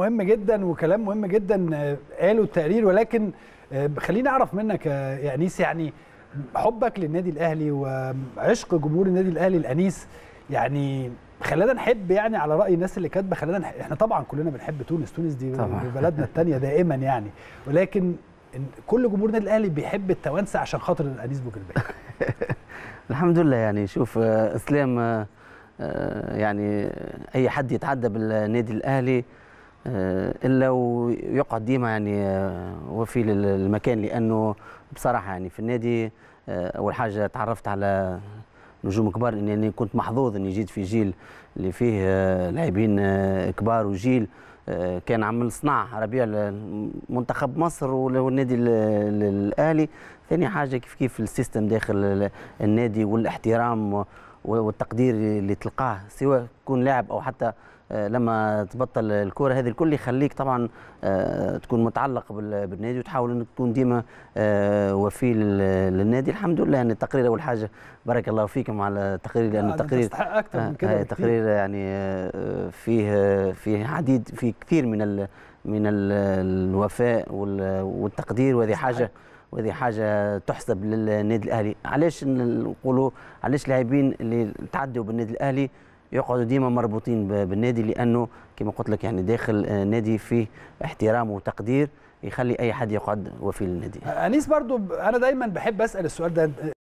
مهم جدا وكلام مهم جدا آه، قاله التقرير ولكن آه، خليني اعرف منك يا انيس يعني حبك للنادي الاهلي وعشق جمهور النادي الاهلي الانيس يعني خلانا نحب يعني على راي الناس اللي كاتبه خلانا نحب احنا طبعا كلنا بنحب تونس تونس دي طبعا. بلدنا الثانيه دائما يعني ولكن كل جمهور النادي الاهلي بيحب التوانسه عشان خاطر الانيس بوكربي الحمد لله يعني شوف آه، اسلام يعني اي حد يتعدى بالنادي الاهلي آه، الا ويقعد ديما يعني آه، وفي للمكان لانه بصراحه يعني في النادي آه، اول حاجه تعرفت على نجوم كبار اني يعني كنت محظوظ اني جيت في جيل اللي فيه لاعبين كبار وجيل كان عمل صناع ربيع منتخب مصر والنادي الاهلي ثاني حاجه كيف كيف السيستم داخل النادي والاحترام والتقدير اللي تلقاه سواء تكون لاعب او حتى آه، لما تبطل الكره هذه الكل يخليك طبعا آه، تكون متعلق بالنادي وتحاول انك تكون ديما آه، وفي للنادي الحمد لله ان يعني التقرير اول حاجه بارك الله فيكم على التقرير لان التقرير اكثر من التقرير يعني فيه فيه عديد فيه كثير من من الوفاء والتقدير وهذه حاجه وهذه حاجه تحسب للنادي الاهلي علاش نقولوا علاش اللاعبين اللي تعدوا بالنادي الاهلي يقعدوا ديما مربوطين بالنادي لانه كما قلت لك يعني داخل نادي فيه احترام وتقدير يخلي اي حد يقعد وفي للنادي انيس برضو انا دايما بحب اسال السؤال ده